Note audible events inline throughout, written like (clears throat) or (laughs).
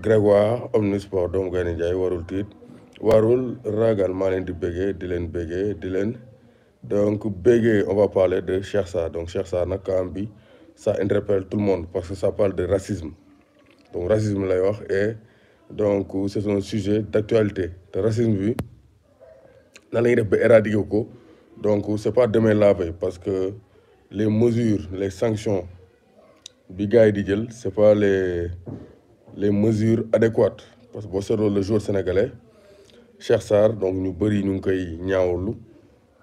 Grégoire omnisport donc gaynde et warul Tit, warul ragal Malindu Bege, Dylan Bege, Dylan. donc bégué, on va parler de Cheikh donc Cheikh Nakambi, ça interpelle tout le monde parce que ça parle de racisme donc racisme là, et donc c'est un sujet d'actualité de racisme vu. la ligne est éradiquer donc c'est pas demain la veille parce que les mesures les sanctions bi n'est c'est pas les les mesures adéquates parce que le jour sénégalais Cheikh sar donc nous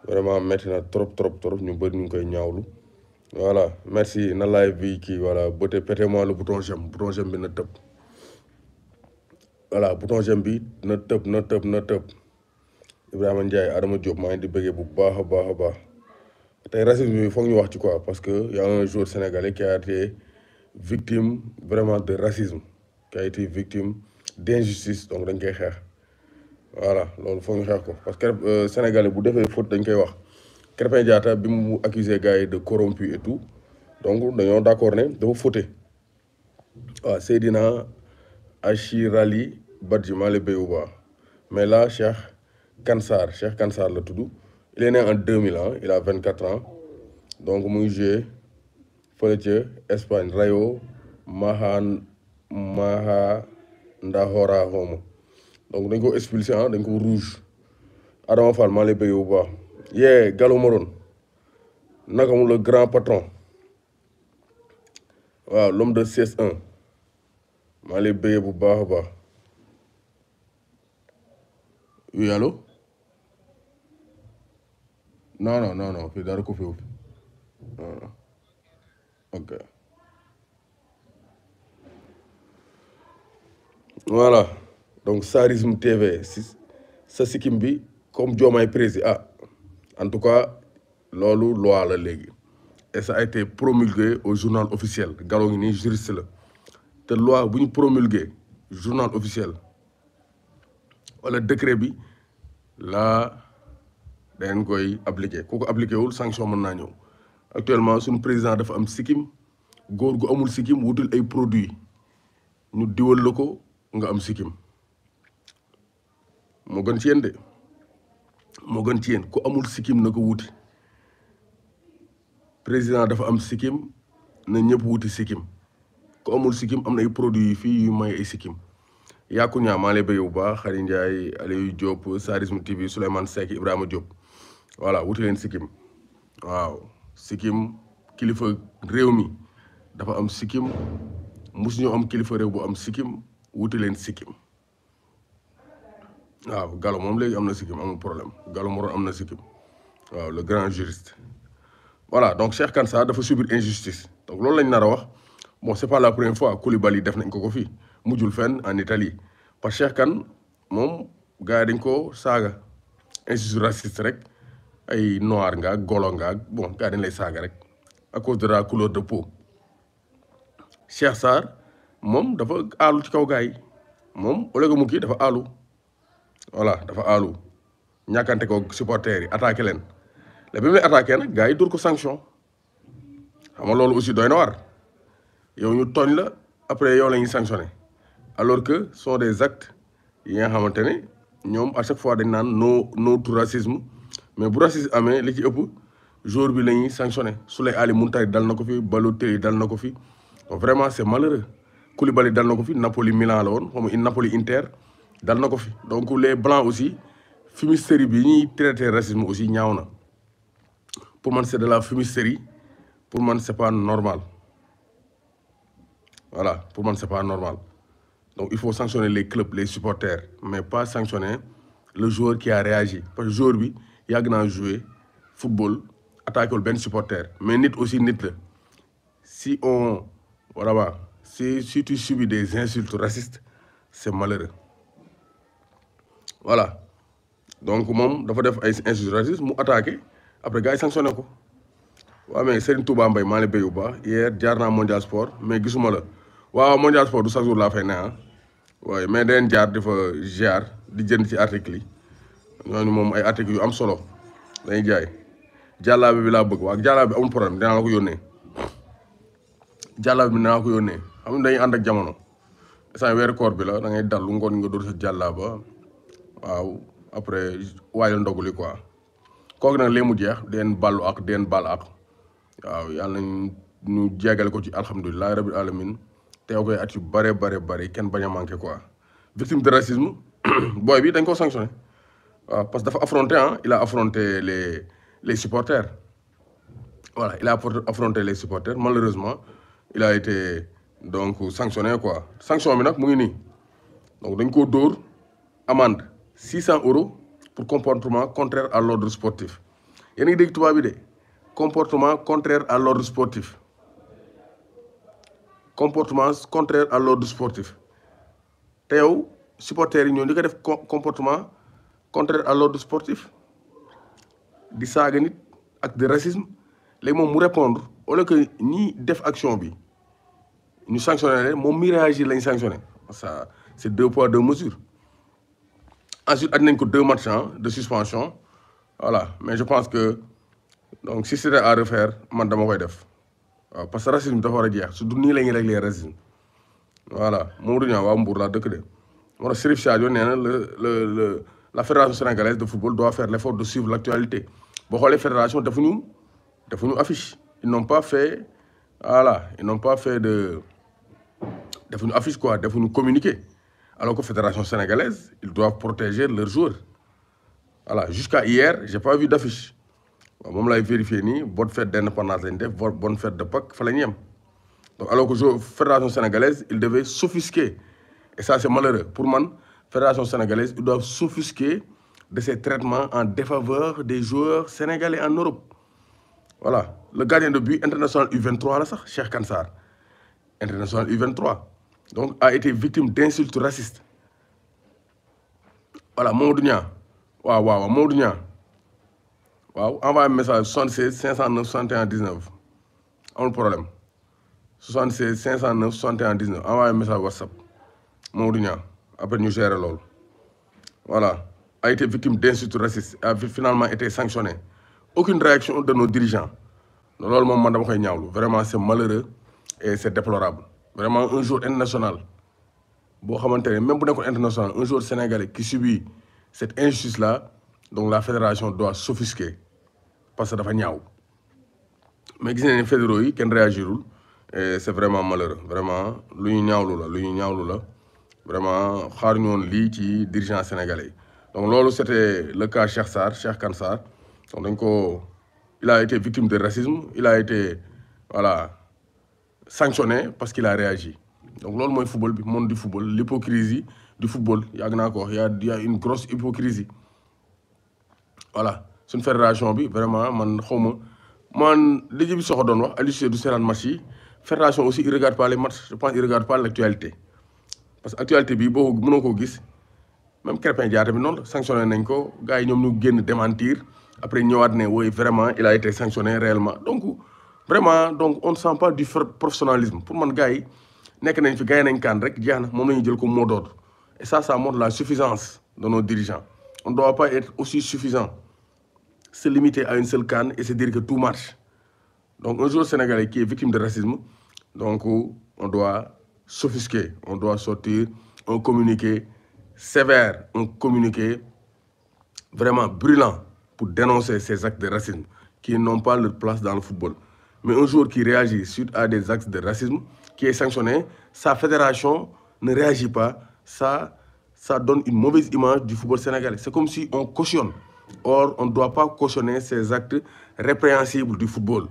vraiment maintenant, nous trop trop trop nous voilà merci na live qui voilà le bouton j'aime bouton j'aime Le voilà bouton j'aime Ndiaye Adama Diop racisme il faut que wax parce que y a un jour sénégalais qui a été victime vraiment de racisme qui a été victime d'injustice donc dañ guerre. voilà loolu le ñu xeex parce que euh, sénégalais Sénégal, defee faute dañ koy wax Krépin Diatta a mu accusé gars de corrompu et tout donc dañoo d'accord ne de fauté C'est c'est dina Badji maa lay mais là Cheikh Kansar Cheikh Kansar le toudou il est né en 2000 hein, il a 24 ans donc il est joué Espagne Rayo Mahan Maha ndahora Homo. donc dañ ko expulsé ah, rouge Adama Fall ma lay bëgg bu baax galo Gallo Morone le grand patron waaw l'homme de CS1 maa lay bu oui allô non non non non dara ok voilà donc Sarism TV ça c'est sikkim bi comme Dieu président ah en tout cas c'est loi la loi. et ça a été promulgué au journal officiel Gallo ngi cette juriste loi vous ñu au journal officiel le décret bi laa dangeen koy appliqué ku ko appliqué la sanction mën sanctions Actuellement, actuellement le président dafa am sikkim Gor gu amul sikkim wutul ay produits nous devons le faire. nga am sikkim moo gën ci yéen de moo gën ci yéen ku amul sikkim na ko wuti président dafa am sikkim na ñëpp wuti sikkim ku amul sikkim am na ay produits yi fii yu may ay sikkim ko ñaa maa lay bëgg bu baax Xari Ndiaye Aliou Diop Sarism TV Souleymane Seck Ibrahima Diop voilà wuti leen sikkim waaw sikkim kilifa réew mi dafa am sikkim musuñu am kilifa réew bu am sikkim wuti leen sikkim waaw galo moom léegi am na sikkim amul problème galo moron, am na sikkim waaw le grand juriste voilà donc Cheikh Kansa dafa subir injustice donc loolu lañ nar a wax bon c'est pas la première fois Koulibaly def nañ ko ko fi mujjul fenn en Italie parce Cheikh kan moom gars dañ ko saaga injustice raciste rek ay noir nga golo nga bon gars dañ lay saaga rek à cause de la couleur de peau Cheikh Sarr mom dafa Alu ci kaw gaa mom moom mu dafa voilà dafa Alu. ko supporters yi ont len le attaquer attaqué dur ko sanction xam aussi doyna war yow ñu togn la après yow alors que ce sont des actes yi nga xamante ñom à chaque fois dañ naan racisme mais bu racisme ont li ci ëpp jour bi sanctionné Ali Muntari dal fi Balotelli fi vraiment c'est malheureux Koulibaly dal fi Napoli Milan la Comme Napoli Inter dal donc les blancs aussi fumisterie bi ni traiter racisme aussi pour moi, c'est de la fumisterie pour ce n'est pas normal voilà pour ce n'est pas normal donc il faut sanctionner les clubs les supporters mais pas sanctionner le joueur qui a réagi parce que joueur bi yagna jouer football attaqué le supporters. supporter mais nit aussi nit si on voilà. si, si subi subis des insultes racistes c'est malheureux voilà donc moom dafa def ay insultes racistes mu attaqué après gars yi sanctionné ko waaw mais Serigne Touba mbay maa ngi béyu baax hier jaar naa mondial sport mais gisuma la waaw mondial sport du chaque jour laa fay ne ah waaye mais deen jaar dafa jaar di jënd si article yi ñooñu moom ay articles yu am solo dañuy jaay jàllaa bi bi laa bëgg waaw jàllaabe bi amul problème dinaa la ko yónnee jàllaabe bi naa la ko yónnee xam nga dañuy ànd ak jamono saa weeru koor bi la da ngay dallu ngoon nga dóor sa jàllaaba waaw après waajal ndogu li quoi kooku nag lee mu jeex deen ballu ak deen bal ak waaw yàlla nañ ñu ko ci alhamdulilah rabil alamin teew koy at yu bare bare bare kenn bañ a manqué quoi victime de racisme (coughs) booy bi dañ koo sanctionné waaw parce que dafa affronté ah il a affronté les les supporters voilà il a les supporters malheureusement il a donc sanctionner quoi sanction mi donc dañ ko amende 600 euros pour comportement contraire à l'ordre sportif yene a tuba bi comportement contraire à l'ordre sportif comportement contraire à l'ordre sportif te yow supporters comportement contraire à l'ordre sportif di saga nit ak de racisme les mots, mu répondre au lieu que ni def action nous sanctionnerait, mon moom mi sanctionné c'est deux poids deux mesures ensuite at a deux matchs hein, de suspension voilà mais je pense que donc si c'était à refaire man dama koy def parce que racisme dafa war a jeex ce du nii la voilà moom du ñu waa Mbour laa dëkk de moo tax Serif la fédération sénégalaise de football doit faire l'effort de suivre l'actualité Les fédérations fédération fait une affiche ils n'ont pas fait voilà ils n'ont pas fait de nous affiche quoi nous communiquer alors que fédération sénégalaise ils doivent protéger leurs joueurs voilà jusqu'à hier j'ai pas vu d'affiche moi je l'ai vérifier bonne fête d'indépendance bonne fête de Pâques il la donc alors que la fédération sénégalaise ils devaient s'offusquer et ça c'est malheureux pour moi, la fédération sénégalaise ils doivent s'offusquer de ces traitements en défaveur des joueurs sénégalais en Europe voilà le gardien de but international U23 là, ça, cher Kansar international U23 donc a été victime d'insultes racistes voilà Maudunia. Waouh, waouh, waaw Waouh, Waouh, envoie un message 76 509 71 19 le problème 76 509 71 19 Envoie un message WhatsApp Maudunia, après nous gérer l'ol. voilà a été victime d'insultes racistes a finalement été sanctionné aucune réaction de nos dirigeants C'est vraiment c'est malheureux et c'est déplorable vraiment un jour international même bu international un jour sénégalais qui subit cette injustice là donc la fédération doit s'offusquer parce que dafa ñaaw mais gis nañ une fédéraux qui kenn réagirul et c'est vraiment malheureux vraiment lui un ñaawlu la vraiment xaaruñu woon dirigeant sénégalais donc c'était le cas Cheikh sar Cheikh Kansar. donc il a été victime de racisme il a été voilà sanctionné parce qu'il a réagi donc c'est le football bi monde du football l'hypocrisie du football Il y a y a une grosse hypocrisie voilà une fédération bi vraiment man ne man pas. bi soxo doon wax Aliou Cissé du seetaan fédération aussi il regarde pas les matchs je pense il regarde pas l'actualité parce que actualité bi beaucoup mënoo koo même Crépin Diatta il a sanctionné Les gars yi nous ñu démentir après ñëwaat ne wooy vraiment il a été sanctionné réellement donc vraiment donc on ne sent pas du professionnalisme pour mon gars nek nañ fi gay nañ kan rek jeex na mot d'ordre et ça ça montre la suffisance de nos dirigeants on ne doit pas être aussi suffisant se limiter à une seule canne et se dire que tout marche donc un jour sénégalais qui est victime de racisme donc on doit s'offusquer on doit sortir un communiqué sévère un communiqué vraiment brûlant pour dénoncer ces actes de racisme qui n'ont pas leur place dans le football mais un jour qui réagit suite à des actes de racisme, qui est sanctionné, sa fédération ne réagit pas. Ça, ça donne une mauvaise image du football sénégalais. C'est comme si on cautionne. Or, on ne doit pas cautionner ces actes répréhensibles du football.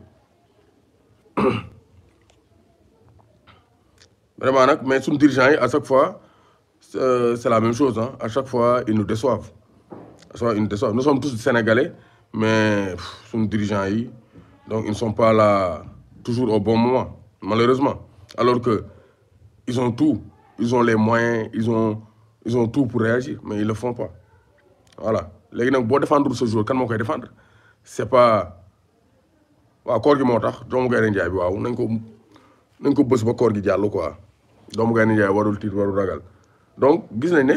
(clears throat) Vraiment, mais son dirigeants, à chaque fois, c'est euh, la même chose. Hein. À chaque fois, ils nous déçoivent. nous sommes tous sénégalais, mais son dirigeants, donc ils ne sont pas là toujours au bon moment, malheureusement. Alors que ils ont tout, ils ont les moyens, ils ont, ils ont tout pour réagir, mais ils le font pas. Voilà. Les gens qui défendre ce jour, quand ils défendre, c'est pas. waaw koor gi moo tax doomu gaynde njaay bi waaw nañ ko nañ ko bës ba koor gi jàll quoi doomu gaynde njaay warul tiit warul ragal donc gis nañ ne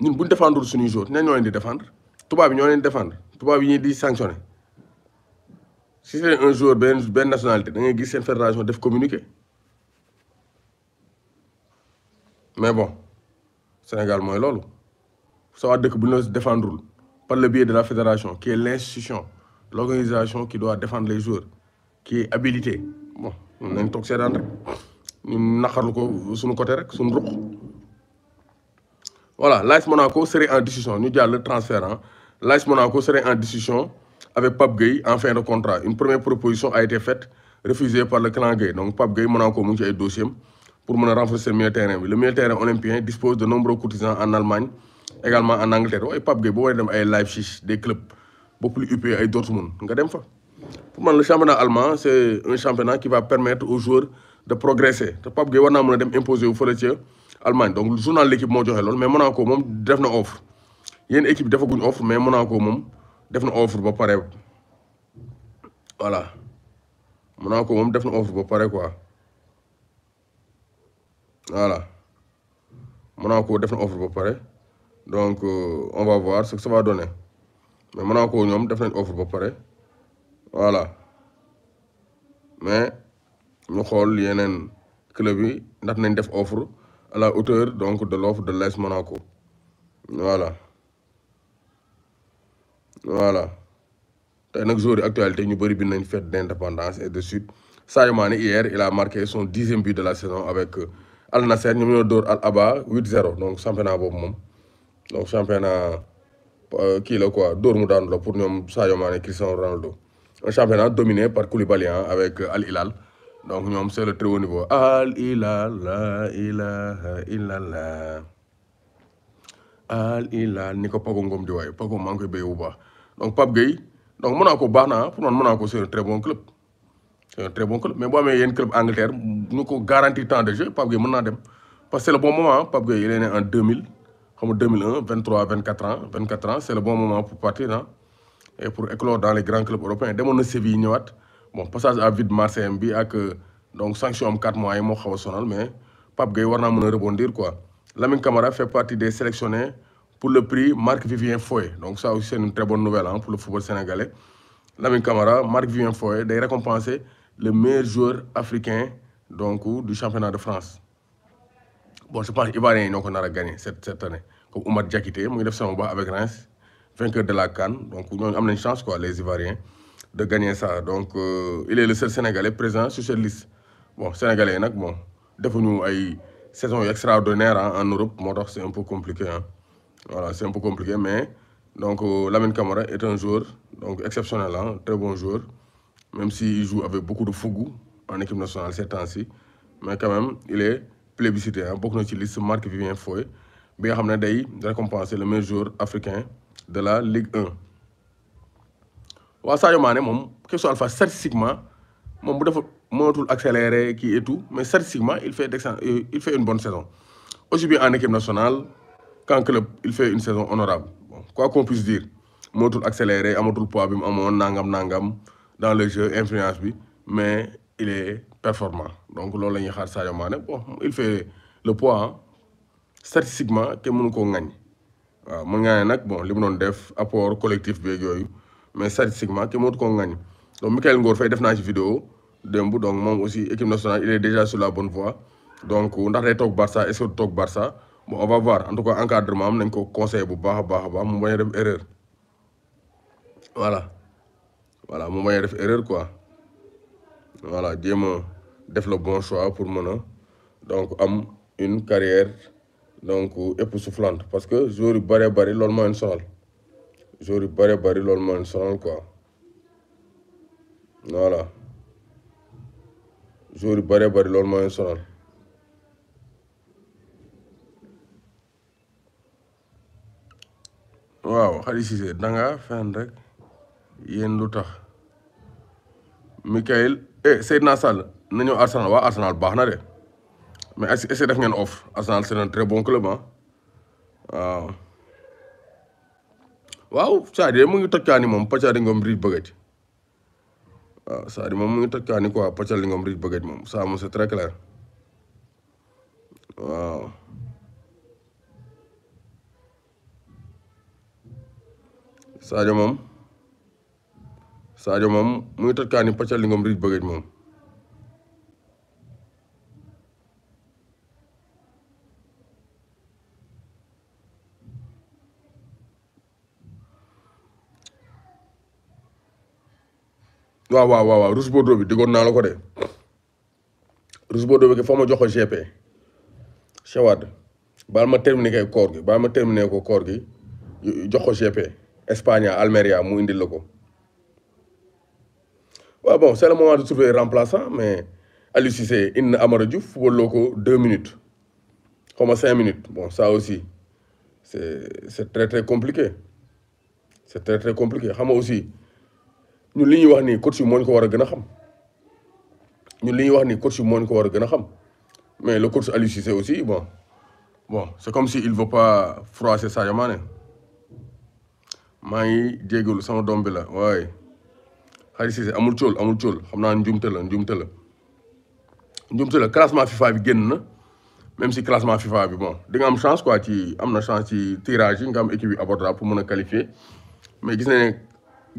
ñun buñ défendre suñuy jour ne ñoo leen di défendre tubaab yi ñoo leen di défendre tubaab yi ñuy di sanctionner si c'est un jour ben ben nationalité da ngay gis fédération def communiquer. mais bon Sénégal également là. Il wa deuk bu par le biais de la fédération qui est l'institution l'organisation qui doit défendre les joueurs qui est habilité bon nañ toog dan rek ñu naqarlu suñu côté rek suñu voilà l'AS Monaco serait en discussion ñu le transfert hein. L'AIS Monaco serait en discussion avec Pape Gueye en fin de contrat une première proposition a été faite refusée par le clan Gueye donc Pape Gueye Monaco encore, est ci pour me renforcer le milieu terrain le milieu terrain olympien dispose de nombreux courtisans en Allemagne également en Angleterre Et Pape Gueye boo waree dem live des clubs beaucoup plus UP ay Dortmund nga dem fa. pour moi, le championnat allemand c'est un championnat qui va permettre aux joueurs de progresser Pape Gueye war naa imposé a imposer au fële Allemagne donc journal l' l'équipe moo joxe mais Monaco moom Il une offre une équipe une offre mais Monaco offre def na offre ba pare voilà Monaco moom def na offre ba pare quoi voilà Monaco def na offre ba pare donc euh, on va voir ce que ça va donner mais Monaco ñoom def nañ offre ba pare voilà mais ñu xool yeneen club yi ndax nañ def offre à la hauteur donc de l'offre de l'AS Monaco voilà voilà tey nak jour actualité ñu bari bi fête d'indépendance et de suite Saïmane Mané hier il a marqué son dixième but de la saison avec euh, Al Nasser ñoom ñoo dóor Al Aba 8-0 donc championnat bobu mom donc championnat qui euh, le quoi dóor mu pour ñom Sadio Mané Cristiano Ronaldo un championnat dominé par Koulibaly hein, avec euh, Al Hilal donc ñom c'est le très haut niveau Al Hilal la ilaha illallah Al Hilal ni ko Ngom di way il mang koy il bu donc Pape Gueye donc Monaco pour moi, Monaco c'est un très bon club C'est un très bon club mais y a un club Angleterre nous ko garanti temps de jeu Pape Gueye mën dem parce que c'est le bon moment hein, Pape Gueye il est né en 2000 comme 2001 23 24 ans 24 ans C'est le bon moment pour partir hein, et pour éclore dans les grands clubs européens demoon na Séville ñëwaat bon passage à vide Marseille bi avec, euh, donc sanction 4 mois yi mon xaw sonal mais Pape Gueye war naa rebondir quoi Lamine Camara fait partie des sélectionnés pour le prix Marc-Vivien Foy. Donc ça aussi, c'est une très bonne nouvelle hein, pour le football sénégalais. mes Camara, Marc-Vivien Foy, a récompensé le meilleur joueur africain donc, du championnat de France. Bon, je pense ivoirien donc on a gagné cette, cette année. Comme Oumar quitté, il a fait son avec Reims, vainqueur de la Cannes. Donc, nous avons une chance, quoi, les Ivoiriens, de gagner ça. Donc, euh, il est le seul Sénégalais présent sur cette liste. Bon, Sénégalais, nak, bon, des nous une saison extraordinaire hein, en Europe. Moi, c'est un peu compliqué. Hein. Voilà, c'est un peu compliqué, mais donc euh, Lamine Camara est un joueur donc, exceptionnel, hein, très bon joueur, même s'il joue avec beaucoup de fougou en équipe nationale ces temps-ci. Mais quand même, il est plébiscité. Hein, beaucoup de liste Marc Vivien Foy, bien de récompensé le meilleur joueur africain de la Ligue 1. ça, Sadio Mané moom question alpha statistiquement et tout mais statistiquement il fait euh, il fait une bonne saison aussi bien en équipe nationale quand club il fait une saison honorable bon quoi qu'on puisse dire motul accéléré amatul poids bi mu nangam nangam dans le jeu influence bi mais il est performant donc loolu la xaar Sadio Mané bon il fait le poids hein. statistiquement que mënu ko gagne wa mën gagne ne bon li mu def apport collectif mais statistiquement que mënut ko gagne donc Michael Ngor fay def na ci vidéo dembou donc moi aussi équipe nationale il est déjà sur la bonne voie donc ndax day tok Barça est-ce que toog Barça. bon on en tout cas encadrement am nañ ko conseil bu baax a baax a baax mu voilà voilà mu bañ def erreur quoi voilà jéem a def le bon choix pour mën a donc am une carrière donc époustouflante parce que joueur yu bëree bëri loolu moo leen sonal joueur yu bëree bëri loolu moo leen quoi voilà joueur yu bëree bëri loolu moo leen sonal. waaw Khady Cissé danga fen rek yéen lu tax Mikayil eh Seydina Sall na ñëw Arsenal waa Arsenal baax na de mais est def ngeen offre Arsenal c'est un très bon club ah waaw waaw Sadio mu ngi tokkaani moom pacca di ngoom riij bëggaj waaw moom mu ngi tokkaani quoi pacca di ngoom riij bëggaj moom ça moom c'est très clair waaw Sadio moom saajo moom muy totkaan ni paccal li ngom riij bëggaj moom waaw waaw waaw waaw Rouge bi diggoon naa la ko de Rouge Bordeaux bi ke foo ma jox ko GP Chawad baal ma terminé kay koor gi baal ma terminé ko koor gi jox ko GP Espagne Almeria mu indi lako wa bon c'est le moment de trouver un remplaçant mais Aliou Cissé indi Amara Diouf football loco deux minutes Comme ma cinq minutes bon ça aussi c'est c'est très très compliqué c'est très très compliqué xama aussi ñu li ñuy wax ni coach moñ ko wara gëna xam ñu li wax ni coach moñ ko wara gëna xam mais le coach Aliou Cissé aussi bon bon c'est comme si il veut pas froisser sa Mané maa ngi jégalu sama doom bi la waaye Aliou Cissé amul cóol amul cóol xam naa njumte la njumte la njumte la classement FIFA bi génn même si classement FIFA bi bon di nga chance quoi ti. am chance ci tirage yi équipe yu abordable pour mën qualifier mais gis nañ ne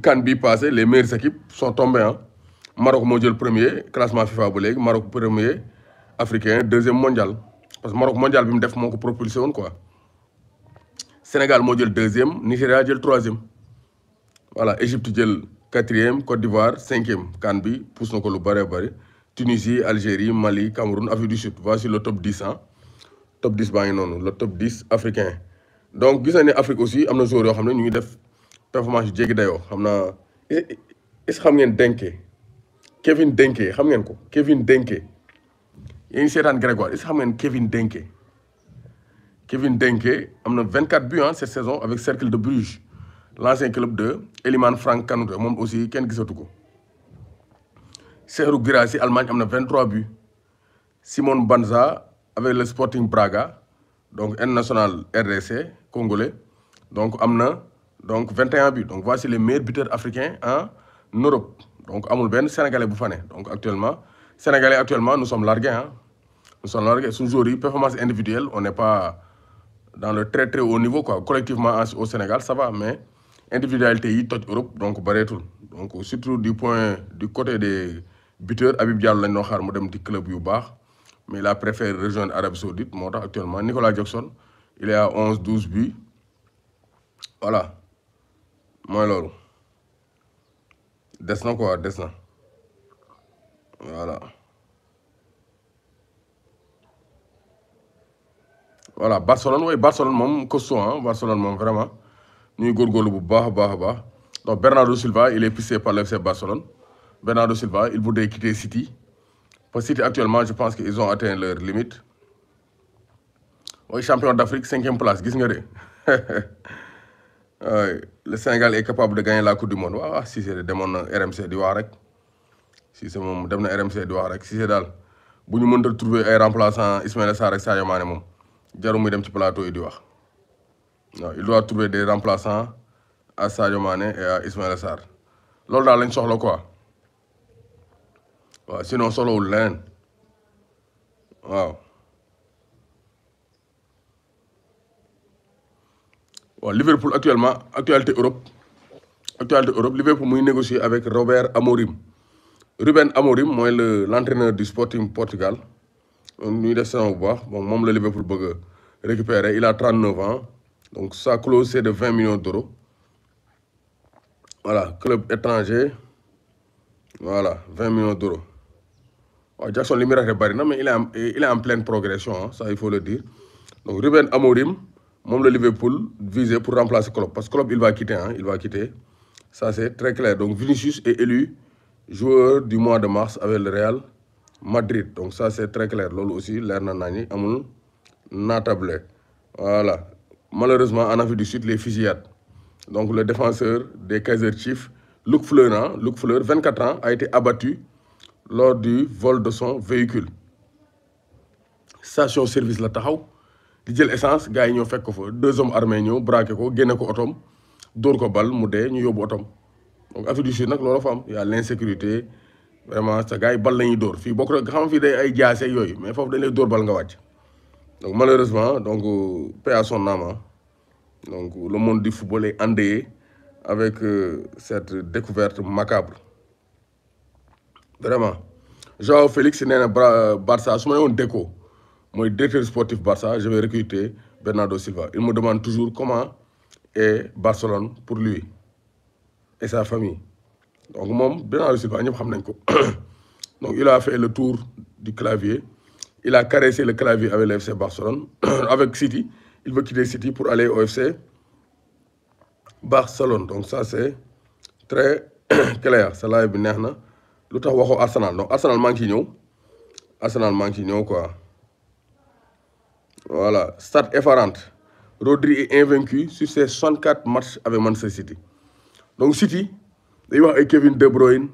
CAN bi passé les meilleures équipes sont tombées Hein? Maroc mondial jël premier classement FIFA bouleg. Maroc premier africain deuxième mondial parce que Maroc mondial bi mu def moo ko propulsé quoi. Sénégal moo deuxième Nigeria jël troisième voilà Égypte jël quatrième Côte d'Ivoire cinquième CAN bi pousse nos Tunisie Algérie Mali Cameroun Afrique du Sud voici le top 10 Hein. top 10 baa ngi le top 10 africain donc gis Afrique aussi nous avons joué nous avons ñu ngi def performance de jéggi dayoo est-ce xam Denke Kevin Denke xam ngeen ko Kevin Denke une certaine Grégoire est-ce xam ngeen Kevin Denke Kevin Denke a 24 buts hein, cette saison avec Cercle de Bruges l'ancien club de Eliman Frank Kanouta. moi aussi Ken Gisotuko. ko Serhou Allemagne a 23 buts Simon Banza avec le Sporting Braga donc national RDC congolais donc amna donc 21 buts donc voici les meilleurs buteurs africains en Europe donc Amoul Ben, sénégalais bu donc actuellement sénégalais actuellement nous sommes largués hein. nous sommes largués suñu performance individuelle on n'est pas dans le très très haut niveau quoi collectivement au Sénégal ça va mais individualité toute Europe donc bareetul donc surtout du point du côté des buteurs Abib Diallo club yu mais il a préféré rejoindre l'Arabie Saoudite actuellement Nicolas Jackson il est à 11-12 buts voilà Moi alors. Dessin quoi dessin. voilà. voilà Barcelone oui, Barcelone même, costaud hein, Barcelone vraiment ni góorgóorlu bu beaucoup, beaucoup, donc Bernardo Silva il est pissé par l'FC Barcelone Bernardo Silva il voudrait quitter City parce que City actuellement je pense qu'ils ont atteint leur limite Oui, champion d'Afrique cinquième place gis nga de (laughs) le Sénégal est capable de gagner la coupe du monde Ah, si c'est le na RMC du si c'est le dem RMC du wax si c'est dal bu ñu trouver un remplaçant Ismaël Sarr et Sadio Mané moom dem ci plateau yi di wax il doit trouver des remplaçants à Sadio Mané et à Ismaël Sarr lolou da lañ soxlo quoi wa sinon solowul leneen Wa Liverpool actuellement actualité Europe actualité Europe Liverpool muy négocier avec Robert Amorim Ruben Amorim l'entraîneur du Sporting Portugal on y laisse un baax donc Liverpool récupérer il a 39 ans donc sa clause c'est de 20 millions d'euros voilà club étranger voilà 20 millions d'euros Jackson le miracle mais il est en il pleine progression hein, ça il faut le dire donc Ruben Amorim même Liverpool visé pour remplacer Klopp parce que Klopp il va quitter hein, il va quitter ça c'est très clair donc Vinicius est élu joueur du mois de mars avec le Real Madrid donc ça c'est très clair Lolo aussi l'air na amou na amul voilà malheureusement en Afrique du Sud les fusillades donc le défenseur des Kaiser Chiefs Luc Fleur hein, Fleur 24 ans a été abattu lors du vol de son véhicule station service la taxaw di jël essence gars ils ont fait ko deux hommes armés ñëw braqué ko génne ko otom dóor ko bal mu dee ñu otom donc Afrique du Sud il y a l'insécurité vraiment ça gars yi bal la ñuy dóor fii bokk xam fi day ay jassé yoy mais fofu dañ lay bal nga donc malheureusement donc paix à son âme hein. donc le monde du football est endeuillé avec euh, cette découverte macabre vraiment jean Félix c'est na Barça su un déco. suis directeur sportif Barça je vais recruter Bernardo Silva il me demande toujours comment est Barcelone pour lui et sa famille donc (coughs) donc il a fait le tour du clavier il a caressé le clavier avec l'FC Barcelone (coughs) avec City il veut quitter City pour aller au FC Barcelone donc ça c'est très (coughs) clair C'est là bi neex na Arsenal donc Arsenal maa Arsenal maa quoi voilà stade effarante Rodri est invaincu sur ses 64 matchs avec Manchester City donc City il y a Kevin De Bruyne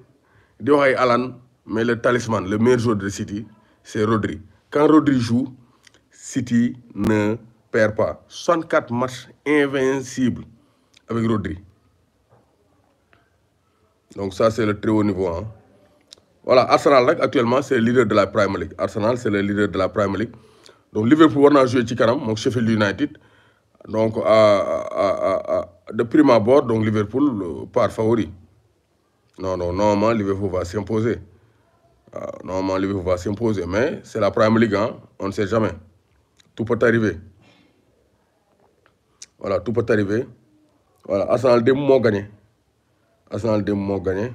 il y a Alan mais le talisman le meilleur joueur de City c'est Rodri quand Rodri joue City ne perd pas 64 matchs invincibles avec Rodri donc ça c'est le très haut niveau hein voilà Arsenal actuellement c'est le leader de la Premier League Arsenal c'est le leader de la Premier League donc Liverpool on a joué ci mon chef de United donc de prime abord donc Liverpool euh, part favori. Non, non, normalement, Liverpool va s'imposer. Ah, normalement, Liverpool va s'imposer. Mais c'est la Premier League, hein? on ne sait jamais. Tout peut arriver. Voilà, tout peut arriver. Voilà, Arsenal des moments gagné. Arsenal des moments gagné.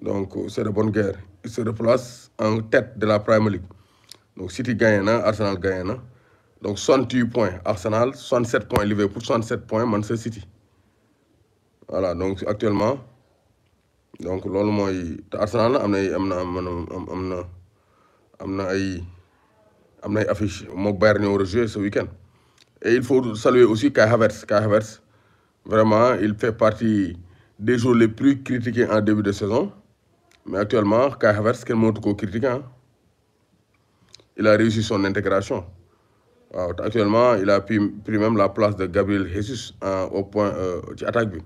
Donc, euh, c'est de bonne guerre. Il se replace en tête de la Premier League. Donc, City gagne, hein. Arsenal gagne. Hein. Donc, 68 points Arsenal, 67 points Liverpool, 67 points Manchester City. Voilà, donc actuellement, donc loolu mooy te Arsenal am na am na am ay am affiche a ce week-end et il faut saluer aussi Kai Havertz Kai Havertz vraiment il fait partie des joueurs les plus critiqués en début de saison mais actuellement Kai Havertz mot mënatu koo critique hein. il a réussi son intégration actuellement il a pris, même la place de Gabriel Jesus hein, au point d'attaque. Euh, attaque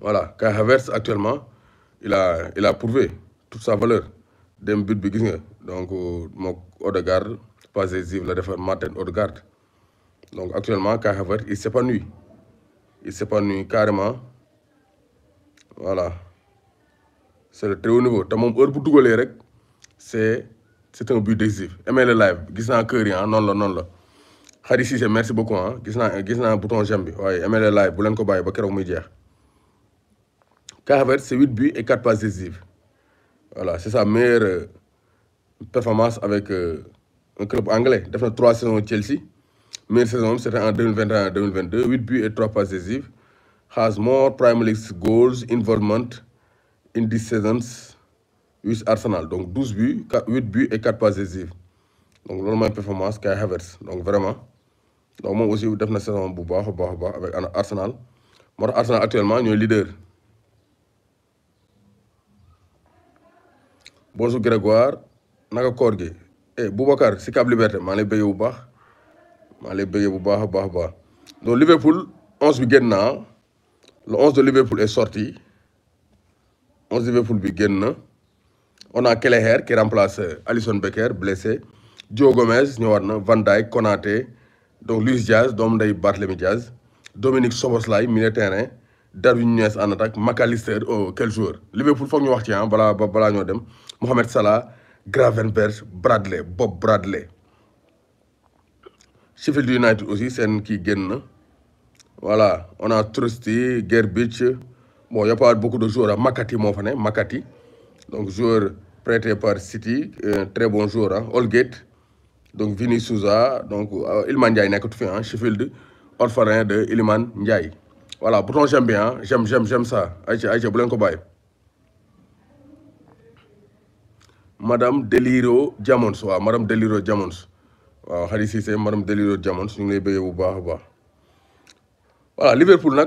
voilà, quand Havertz actuellement, il a, il a prouvé toute sa valeur. D'un but, donc euh, mon garde, pas la défense Martin garde. Donc actuellement, Kai Havertz, il s'épanouit. Il s'épanouit carrément. Voilà. C'est le très haut niveau. T'as mon heure pour tout c'est c'est un but décisif. Aimez le live. Gis naa cœur rien, non, non, non, non. merci beaucoup hein. gis naa un bouton j'aime bi aimez le live bu leen ko bàyyi ba keroog Kai Havertz, c'est 8 buts et 4 passes décisives. Voilà, c'est sa meilleure euh, performance avec euh, un club anglais. Il a fait 3 saisons au Chelsea. Meilleure saison, c'était en 2021-2022. 8 buts et 3 passes décisives. Has more Premier League goals involvement in this seasons with Arsenal. Donc 12 buts, 8 buts et 4 passes décisives. Donc, meilleure performance, Kai Havertz. Donc, vraiment. Donc, moi aussi, j'ai fait une saison avec Arsenal. Moi, Arsenal, actuellement, nous sommes leader. Bonjour Grégoire naka koor gi eh Boubacar si Cap Liberté ma lay bëggee bu baax maa lay bëggee bu baax a baax donc Liverpool 11 bi génn le 11 de Liverpool est sorti 11 de Liverpool bi génn on a Kelleher qui remplace Alisson Becker blessé Joe Gomez ñëwaat Van Dijk Konaté donc Luis Diaz Dom ndey Bartlemy Diaz Dominique Soboslay milieu terrain Darwin Nunez en attaque McAllister oh quel joueur Liverpool faut ñu wax ci voilà ah, balaa balaa dem. Mohamed Salah Gravenberg, Bradley Bob Bradley. Sheffield United aussi c'est un qui gagne. Hein. voilà on a Trusty Gerbich bon il y a pas beaucoup de joueurs hein. Makati mon frère. Makati donc joueur prêté par City très bon joueur hein. donc Vini Souza donc euh, Ilman Ndiaye nekkatu Sheffield orphelin de Ilman Ndiaye voilà pourtant j'aime bien j'aime j'aime j'aime ça aïe, ayca bu madame Deliro Diamonds. wa, madame Deliro Diamonds. madame Deliro Diamonds. Nous les lay bëggee bu baax baax voilà Liverpool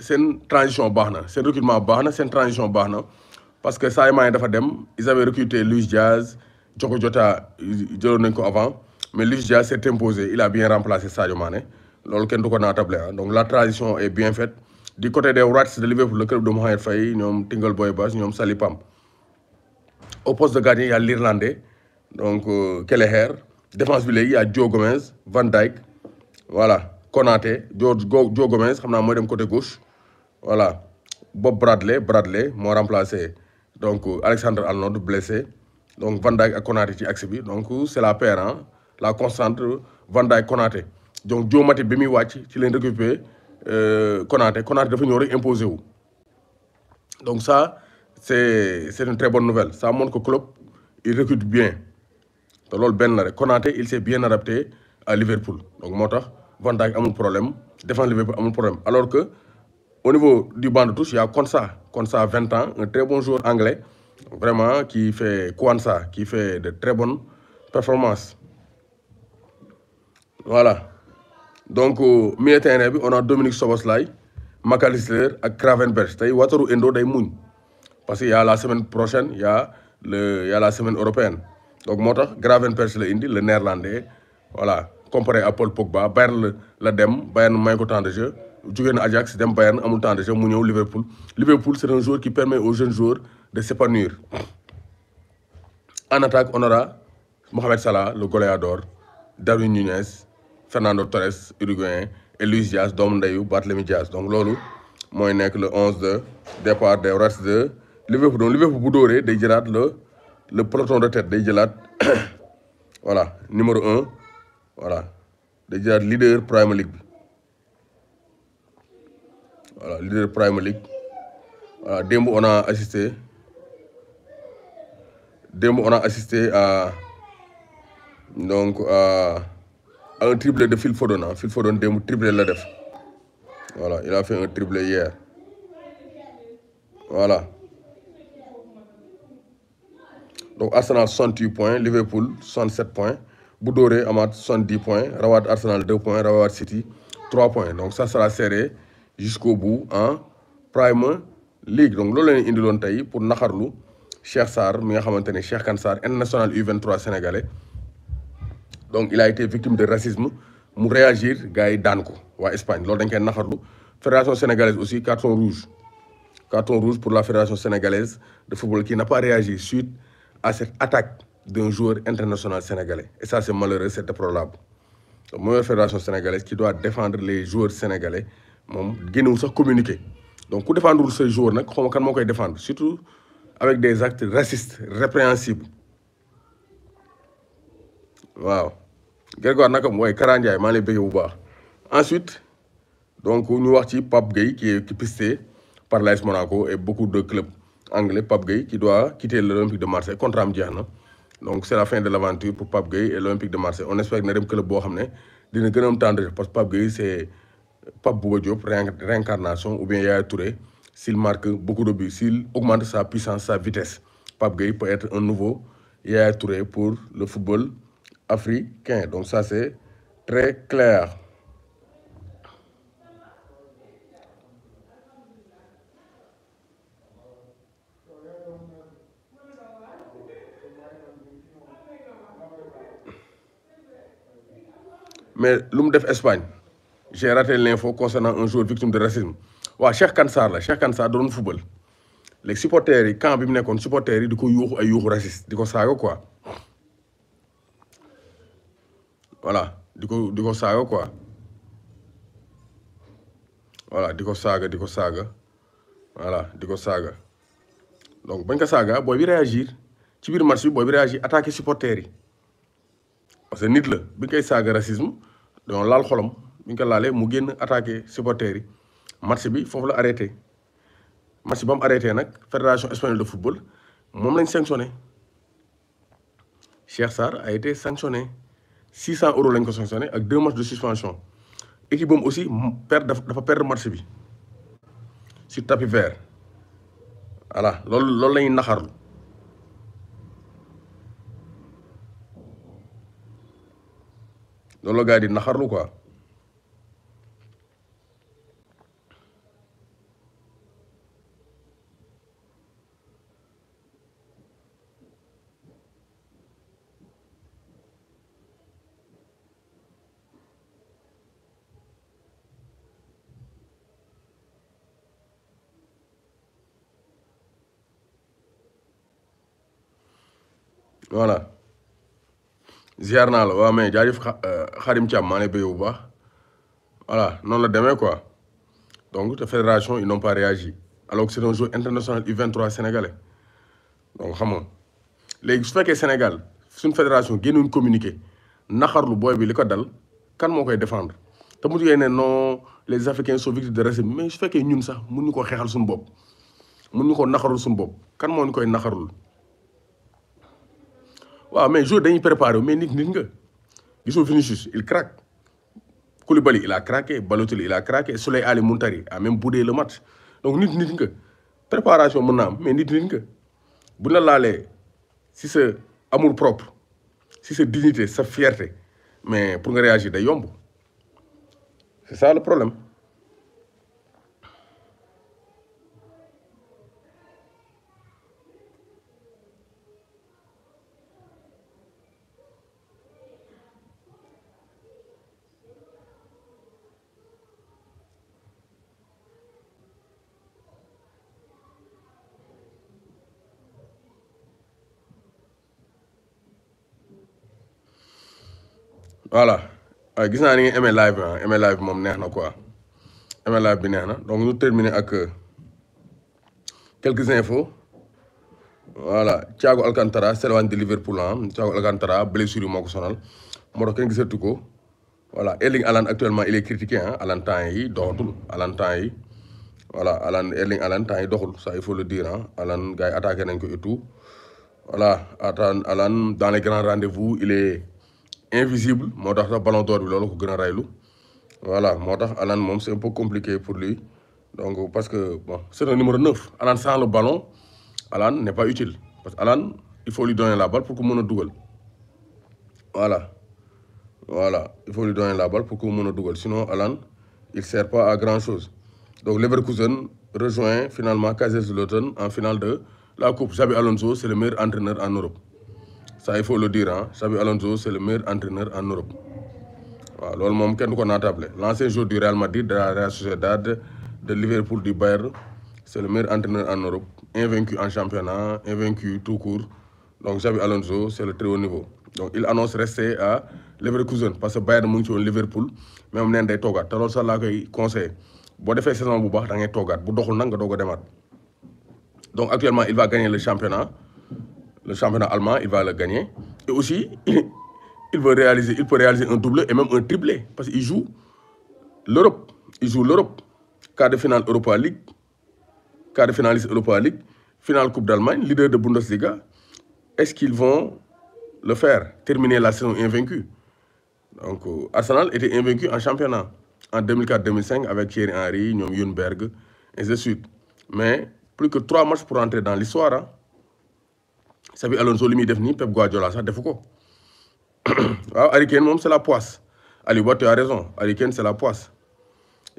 c'est une transition baax na un recrutement baax na transition baax parce que ça, dafa dem ils avaient recruté Luis Diaz Djoko Jota jëloon avant mais Luis Diaz s'est imposé il a bien remplacé Sadio Mané du ko ah. donc la transition est bien faite du côté des rats de Liverpool le club de Mohamed Faye Tingle Boy Bass ñoom Salipam. Au poste de gardien, il y a l'Irlandais, donc euh, Kelleher. Défense il y a Joe Gomez, Van Dyke, voilà, Konate. Joe, Joe Gomez, je suis côté gauche. Voilà, Bob Bradley, Bradley, m'a remplacé. Donc, euh, Alexandre Arnold, blessé. Donc, Van Dyke et Konaté qui accepté. Donc, c'est la paire, hein? la concentre, Van Dyke konate Donc, Joe Maté, Bimi Watch, qui l'a récupéré, Konate, euh, Konaté. Konaté, il imposé. Donc, ça, c'est une très bonne nouvelle ça montre que Klopp il recrute bien Donc, loolu il s'est bien adapté à Liverpool donc moo Van Dijk amul problème défense Liverpool amul problème alors que au niveau du banc de touche il y a Konsa Konsa 20 ans un très bon joueur anglais vraiment qui fait Konsa qui fait de très bonnes performances voilà donc milieu terrain on a Dominique Soboslay McAllister ak Gravenberch tey Wataru Endo day parce qu'il y' a la semaine prochaine y' a le y' a la semaine européenne donc moo Gravenpers le indi le néerlandais voilà comparé à Paul Pogba Bayern le dem Bayern may temps de jeu Jugend Ajax dem Bayern a temps de jeu mu Liverpool Liverpool c'est un joueur qui permet aux jeunes joueurs de s'épanouir en attaque on aura Mohamed Salah le goléador Darwin Nunez Fernando Torres uruguayen et Luis Diaz Dom ndeyu Díaz. donc lolo, mooy que le 11 de départ des restes de Liverpool donc Liverpool bu le le peloton de tête Dejelat. (coughs) voilà numéro un voilà Dejelat, leader Premier League voilà leader Premier League voilà Dembo on a assisté Dembo, on a assisté à donc à un triple de Phil Fodon. Hein. Phil Fodon démb triplé la def voilà il a fait un triple hier voilà donc Arsenal 68 points Liverpool 67 points Boudoré, Amad, 110 points Rawat Arsenal 2 points Rawat City 3 points donc ça sera serré jusqu'au bout en prime League donc loolu leen indiloon pour Nakharlou, Cheikh Sar, mi nga xamante National Cheikh Kansar, international U23 sénégalais donc il a été victime de racisme Mou réagir gars yi Espagne loolu fédération sénégalaise aussi carton rouge carton rouge pour la fédération sénégalaise de football qui n'a pas réagi suite à cette attaque d'un joueur international sénégalais. Et ça, c'est malheureux, c'est Donc, La fédération sénégalaise qui doit défendre les joueurs sénégalais, nous communiquer. Donc, pour défendre ce joueur, comment défendre Surtout avec des actes racistes, répréhensibles. Waouh. Grégoire Ensuite, donc, nous avons Pape qui est pisté par l'AS Monaco et beaucoup de clubs anglais Pape Gueye qui doit quitter l'Olympique de Marseille contre am donc c'est la fin de l'aventure pour Pape Gueye et l'Olympique de Marseille on espère que le club faire. xam parce que Pape Gueye c'est Pape réincarnation ou bien Yaya Touré s'il marque beaucoup de buts s'il augmente sa puissance sa vitesse Pape Gueye peut être un nouveau Yaya Touré pour le football africain donc ça c'est très clair mais l'homme Espagne j'ai raté l'info concernant un jour victime de racisme Wa Cheikh Kansar Cheikh Kansar le football Les supporters quand ils sont supporters ils sont racistes. Ils sont raciste quoi voilà ils quoi voilà ils saga saga voilà ils saga donc ils sont réagir ci réagir attaquer supporters c'est que nit la bi ñu koy racisme dañoo laal xolam bi ñu laalé mu génn attaquer supporters yi match bi fofu la arrêté match bam arrêté nak fédération espagnole de football mom lañ sanctionné Cheikh Sarr a été sanctionné 600 euros lañ ko sanctionné ak deux matchs de suspension équipe bam aussi perd dafa perdre match bi sur tapis vert voilà lolou lolou lañ ñuy naxarlu loolu la gars yi di naxarlu voilà ziar naa la wa mais jarif euh, kharim Thiam mané ne ba voilà non la démé quoi donc la fédération ils n'ont pas réagi alors que c'est un jeu international U23 sénégalais donc xamoon légui su féké Sénégal une fédération génnuñ communiqué naxarlu boy bi liko dal kan mo koy défendre te mu jugee non les africains sont victimes de racisme mais je féké ñun sax mun ñu ko xéxal suñu bop mun ñu ko naxarul suñu bop kan mo ñu koy wa mais jour dañuy prépare mais nit nit nga gisoo Vinicius il craque Koulibaly il a craqué Balotelli il a craqué Soleil Ali Muntari a ah, même boudé le match donc nit nit préparation mon âme mais nit nit nga bu si c'est amour propre si c'est dignité sa fierté mais pour réagir d'ailleurs c'est ça le problème voilà ah, gis naa ni nga live bi ah, aimé live bi moom neex quoi live bi donc nous terminer avec euh, quelques infos voilà Thiago Alcantara c'est le de Liverpool Hein. Thiago Alcantara blessure yi moo ko sonal moo tax kenn voilà Erling Haaland actuellement il est critiqué Hein. Alan temps yi Alan voilà Alan Erling Haaland temps yi ça il faut le dire Hein. Alan, gars yi attaqué et tout voilà Alan dans les grands rendez-vous il est invisible motax tax sax ballon d'or bi loolu ko gën raylu voilà motax tax Alan moom c'est un peu compliqué pour lui donc parce que bon c'est le numéro 9 Alan sans le ballon Alan n'est pas utile parce qu'Alan, il faut lui donner la balle pour qu'il mën dougal voilà voilà il faut lui donner la balle pour que mën dougal sinon Alan il sert pas à grand chose donc Leverkusen rejoint finalement Kaiserslautern en finale de la coupe Xabi Alonso c'est le meilleur entraîneur en Europe ça il faut le dire hein. Xabi Alonso c'est le meilleur entraîneur en Europe voilà l'ancien joueur du Real Madrid de la Real Sociedad de Liverpool du Bayern c'est le meilleur entraîneur en Europe invaincu en championnat invaincu tout court donc Xabi Alonso c'est le très haut niveau donc il annonce rester à Leverkusen parce que Bayern est Liverpool mais on est day Togat, alors ça, là laa koy conseillé boo saison bu baax da ngay toogaat donc actuellement il va gagner le championnat le championnat allemand, il va le gagner. Et aussi, (laughs) il, veut réaliser, il peut réaliser un double et même un triplé. Parce qu'il joue l'Europe. Il joue l'Europe. Quart de finale Europa League. Quart de finaliste Europa League. Finale Coupe d'Allemagne. Leader de Bundesliga. Est-ce qu'ils vont le faire Terminer la saison invaincue. Donc, euh, Arsenal était invaincu en championnat en 2004-2005 avec Thierry Henry, Nyom Yunberg, et suite. Mais plus que trois matchs pour entrer dans l'histoire. Hein. Xabi Alonso li muy def nii Pep Guardiola ça defu ko (coughs) waaw c'est la poisse Ali Ba tu as raison Harry c'est la poisse.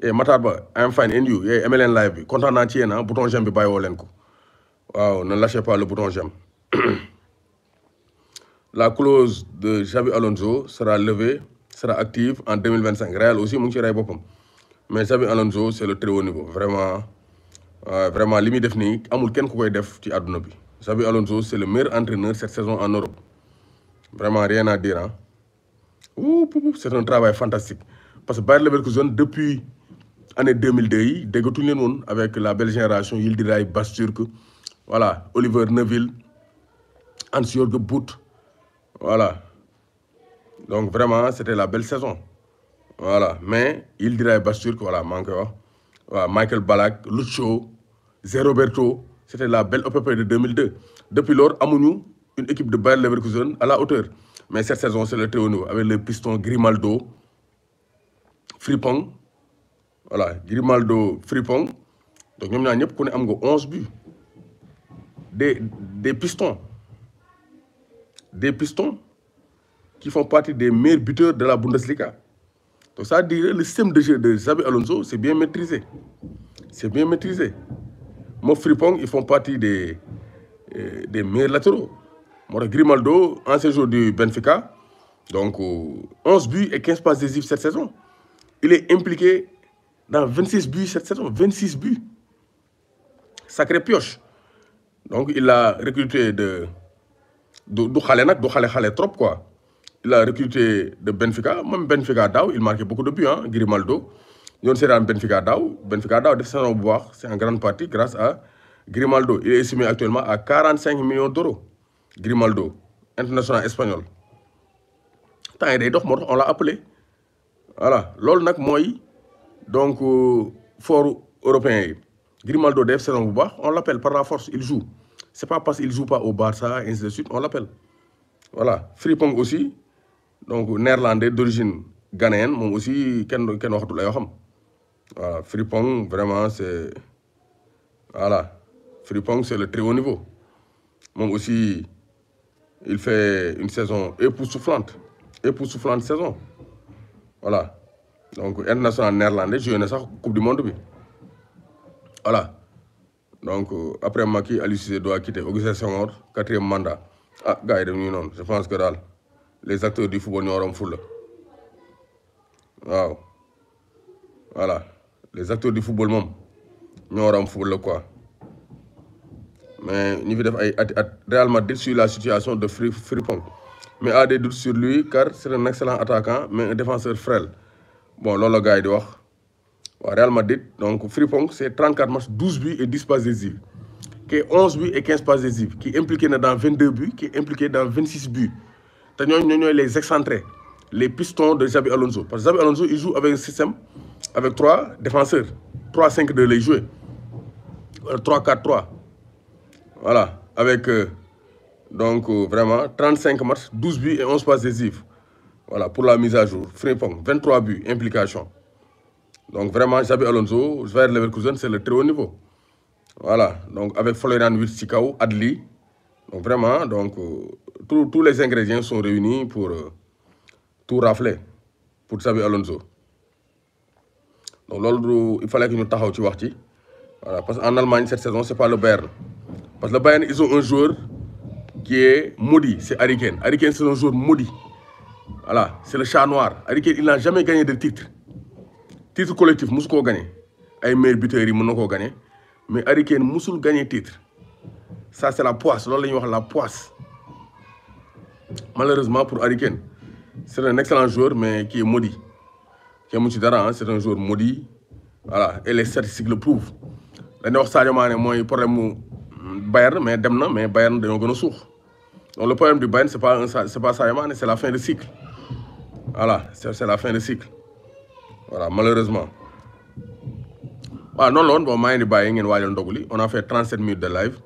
et eh, Matarba, I'm fine and you yee eh, MLN live content kontaan naa ah, bouton j'aime bi bàyyi ko ne lâchez pas le bouton j'aime (coughs) la clause de Xabi Alonso sera levée sera active en 2025. Real aussi mon ngi ci mais Xabi Alonso c'est le très haut niveau vraiment euh, vraiment limite muy def nii amul ken ku koy def ci aduna bi. Xabi Alonso, c'est le meilleur entraîneur cette saison en Europe. Vraiment, rien à dire. Hein. C'est un travail fantastique. Parce que Bayer Leverkusen, depuis l'année 2002, dès tout le monde, avec la belle génération, Yildiray, Basturk, voilà, Oliver Neville, Hans-Jörg voilà. Donc vraiment, c'était la belle saison. Voilà, mais Yildiray, Basturk, voilà, manque. Hein. Voilà, Michael Balak, Lucho, Zé Roberto, c'était la belle OPP de 2002. Depuis lors, Amounou, une équipe de Bayern Leverkusen à la hauteur. Mais cette saison, c'est le Théono avec le piston Grimaldo, Fripong. Voilà, Grimaldo, Fripong. Donc, nous avons 11 buts. Des, pistons. Des pistons qui font partie des meilleurs buteurs de la Bundesliga. Donc, ça veut que le système de jeu de Xabi Alonso, c'est bien maîtrisé. C'est bien maîtrisé. Fripong, ils font partie des, euh, des meilleurs latéraux. Grimaldo, ancien joueur du Benfica, donc 11 euh, buts et 15 passes décisives cette saison. Il est impliqué dans 26 buts cette saison, 26 buts. Sacré pioche. Donc il a recruté de de Khalé nak du trop quoi. Il a recruté de Benfica, même Benfica Dao, il marquait beaucoup de buts hein, Grimaldo ñoon à Benfica Daw Benfica Daw c'est en grande partie grâce à Grimaldo il est estimé actuellement à 45 millions d'euros Grimaldo international espagnol Tant il est on l'a appelé voilà ce que moi donc euh, fort européen Grimaldo def saison on l'appelle par la force il joue Ce n'est pas parce qu'il ne joue pas au Barça ainsi de suite on l'appelle voilà Fripong aussi donc néerlandais d'origine ghanéenne moi aussi quelqu'un ne waxatul pas voilà, vraiment, c'est. Voilà. Fripong, c'est le très haut niveau. Moi aussi, il fait une saison époustouflante. Époustouflante saison. Voilà. Donc, international néerlandais, je viens la Coupe du Monde. Voilà. Donc, après Maki, Alice doit quitter Auguste Senghor, quatrième mandat. Ah, gars, il est venu non. Je pense que les acteurs du football n'y un full. Waouh. Voilà les acteurs du football moom ñoo war a am football quoi mais ñu fi def ay Real Madrid sur la situation de Frimpong mais a des doutes sur lui car c'est un excellent attaquant mais un défenseur frêle bon là le gars est di wax Real Madrid donc Frimpong c'est 34 matchs 12 buts et 10 passes décisives qui 11 buts et 15 passes décisives qui est impliqué dans 22 buts qui est impliqué dans 26 buts Nous ñoy les excentrés les pistons de Xabi Alonso parce que Xabi Alonso il joue avec un système avec trois défenseurs. 3 5 de les jouer. 3-4-3. Euh, voilà. Avec euh, donc euh, vraiment 35 matchs, 12 buts et 11 passes décisives. Voilà, pour la mise à jour. Frimpong, 23 buts, implication. Donc vraiment, Xabi Alonso, vers Leverkusen, c'est le très haut niveau. Voilà, donc avec Florian wirtz Adli. Donc vraiment, donc, tous les ingrédients sont réunis pour tout rafler pour Xabi Alonso donc il fallait que nous taxaw ci parce qu'en Allemagne cette saison ce n'est pas le Bayern parce que le Bayern ils ont un joueur qui est maudit c'est Hariken Harry c'est un joueur maudit voilà c'est le chat noir Harry il n'a jamais gagné de titre titre collectif mosu a gagné ay meilleurs buteurs yi de na gagné mais Harry Kane gagné gagné titre ça c'est la poisse la poisse malheureusement pour Harry c'est un excellent joueur mais qui est maudit yemu ci dara hein, c'est un jour maudit voilà et les statistiques le prouvent dañuy wax Sadio Mané mooy problème de Bayern mais dem na mais Bayern dañoo gën a donc le problème du Bayern c'est pas un c'est pas Sadio c'est la fin de cycle voilà c'est la fin de cycle voilà malheureusement Voilà non non, bon maa ngi di bàyyi ngeen waajal on a fait 37 minutes de live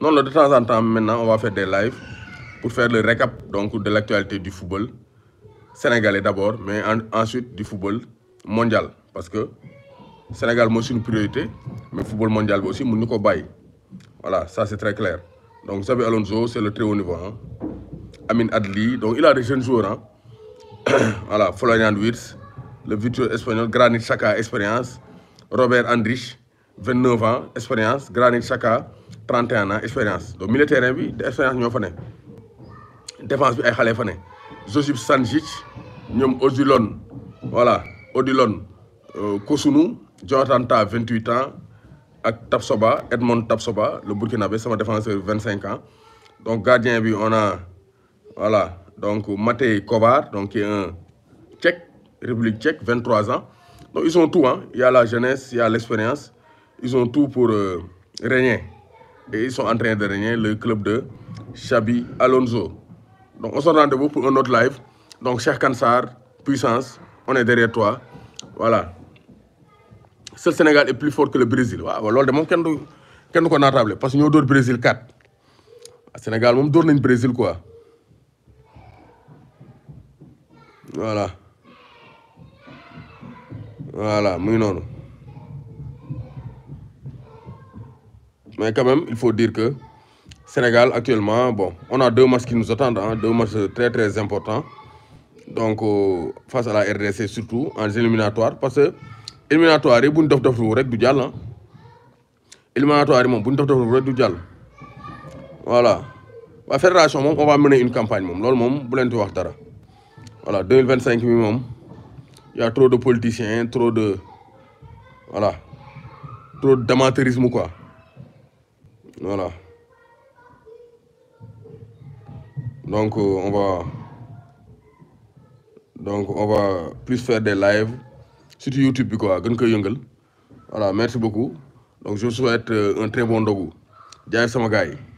Non la de temps en temps maintenant on va faire des lives pour faire le récap donc de l'actualité du football sénégalais d'abord mais ensuite du football mondial parce que Sénégal aussi une priorité mais le football mondial aussi mën ñu voilà ça c'est très clair donc Xavi Alonso c'est le très haut niveau hein. Amin Adli donc il a des jeunes joueurs hein. (coughs) voilà Florian Wirtz le virtuose espagnol Granit Chaka, expérience Robert Andrich 29 ans expérience Granit Chaka, 31 ans expérience donc milieu terrain expérience nous avons La défense bi ay a fa Josip Sanjic Nyom Odilon voilà Odilon euh, Kosunu Jonathan 28 ans Tapsoba Edmond Tapsoba le Burkinabé va défenseur 25 ans donc gardien on a voilà donc Kovar donc qui est un Tchèque République Tchèque 23 ans donc ils ont tout hein il y a la jeunesse il y a l'expérience ils ont tout pour euh, régner et ils sont en train de régner le club de Shabi Alonso donc on se rendez-vous pour un autre live. Donc Cher Kansar, puissance, on est derrière toi. Voilà. Seul Sénégal est plus fort que le Brésil. Voilà. c'est de qu'on nous avons parce que le Brésil 4 ah, Sénégal nous donne le Brésil quoi voilà voilà c'est ça. mais quand même il faut dire que Sénégal, actuellement, bon, on a deux matchs qui nous attendent, hein, deux matchs très très importants. Donc, euh, face à la RDC surtout, en éliminatoire. Parce que éliminatoire, il y a des du hein. éliminatoire, mom buñ dof du voilà La fédération on va mener une campagne mom, lool mom bu len di wax voilà 2025, il Il y a trop de politiciens trop de voilà trop d'amateurisme quoi voilà. Donc, euh, on va, donc, on va plus faire des lives sur YouTube. Quoi. Voilà, merci beaucoup. Donc, je vous souhaite euh, un très bon dogo. s'ama Samagai.